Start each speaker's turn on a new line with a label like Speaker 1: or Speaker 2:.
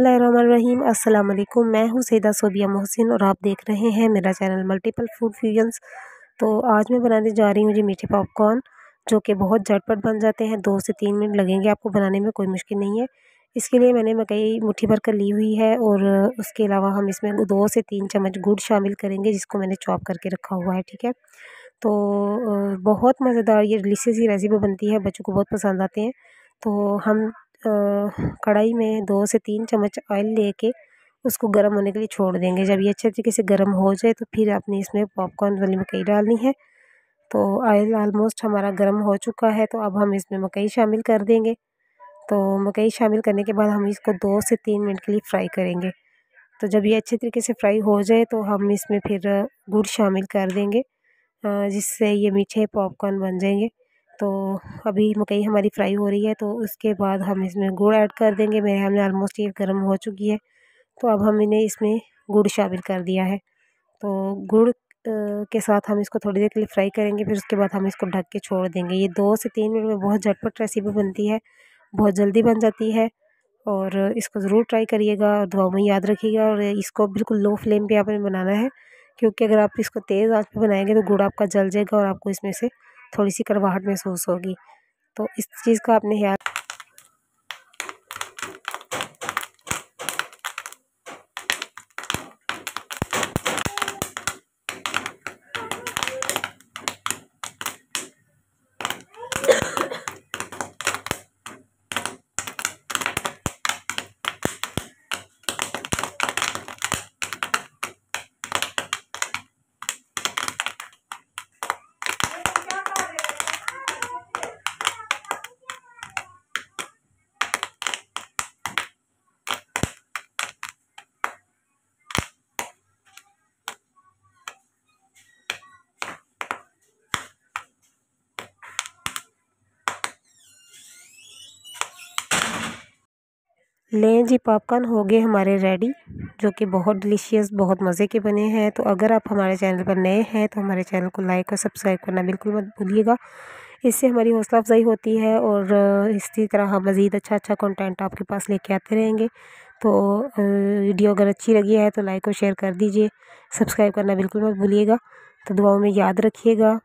Speaker 1: बसमीम अस्सलाम वालेकुम मैं हूँ सैदा सोबिया मोहसिन और आप देख रहे हैं मेरा चैनल मल्टीपल फूड फ्यूजन्स तो आज मैं बनाने जा रही हूँ जी मीठे पॉपकॉर्न जो कि बहुत झटपट बन जाते हैं दो से तीन मिनट लगेंगे आपको बनाने में कोई मुश्किल नहीं है इसके लिए मैंने मकई मुट्ठी भर कर ली हुई है और उसके अलावा हम इसमें दो से तीन चम्मच गुड़ शामिल करेंगे जिसको मैंने चॉप करके रखा हुआ है ठीक है तो बहुत मज़ेदार ये डिलीशियस ही रेसिपी बनती है बच्चों को बहुत पसंद आते हैं तो हम कढ़ाई में दो से तीन चम्मच ऑयल लेके उसको गर्म होने के लिए छोड़ देंगे जब ये अच्छे तरीके से गर्म हो जाए तो फिर आपने इसमें पॉपकॉर्न वाली मकई डालनी है तो ऑयल आलमोस्ट हमारा गर्म हो चुका है तो अब हम इसमें मकई शामिल कर देंगे तो मकई शामिल करने के बाद हम इसको दो से तीन मिनट के लिए फ्राई करेंगे तो जब ये अच्छे तरीके से फ्राई हो जाए तो हम इसमें फिर गुड़ शामिल कर देंगे जिससे ये मीठे पॉपकॉर्न बन जाएंगे तो अभी मकई हमारी फ्राई हो रही है तो उसके बाद हम इसमें गुड़ ऐड कर देंगे मेरे हमने आलमोस्ट ये गर्म हो चुकी है तो अब हमने इसमें गुड़ शामिल कर दिया है तो गुड़ के साथ हम इसको थोड़ी देर के लिए फ्राई करेंगे फिर उसके बाद हम इसको ढक के छोड़ देंगे ये दो से तीन मिनट में बहुत झटपट रेसिपी बनती है बहुत जल्दी बन जाती है और इसको ज़रूर ट्राई करिएगा और दुआ में याद रखिएगा और इसको बिल्कुल लो फ्लेम पे आपने बनाना है क्योंकि अगर आप इसको तेज़ आंच पे बनाएंगे तो गुड़ आपका जल जाएगा और आपको इसमें से थोड़ी सी करवाहट महसूस होगी तो इस चीज़ का आपने ख्याल लें जी पॉपकॉर्न हो गए हमारे रेडी जो कि बहुत डिलीशियस बहुत मज़े के बने हैं तो अगर आप हमारे चैनल पर नए हैं तो हमारे चैनल को लाइक और सब्सक्राइब करना बिल्कुल मत भूलिएगा इससे हमारी हौसला अफजाई होती है और इसी तरह हम मज़ीद अच्छा अच्छा कंटेंट आपके पास लेके आते रहेंगे तो वीडियो अगर अच्छी लगी है तो लाइक और शेयर कर दीजिए सब्सक्राइब करना बिल्कुल मत भूलिएगा तो दुआओं में याद रखिएगा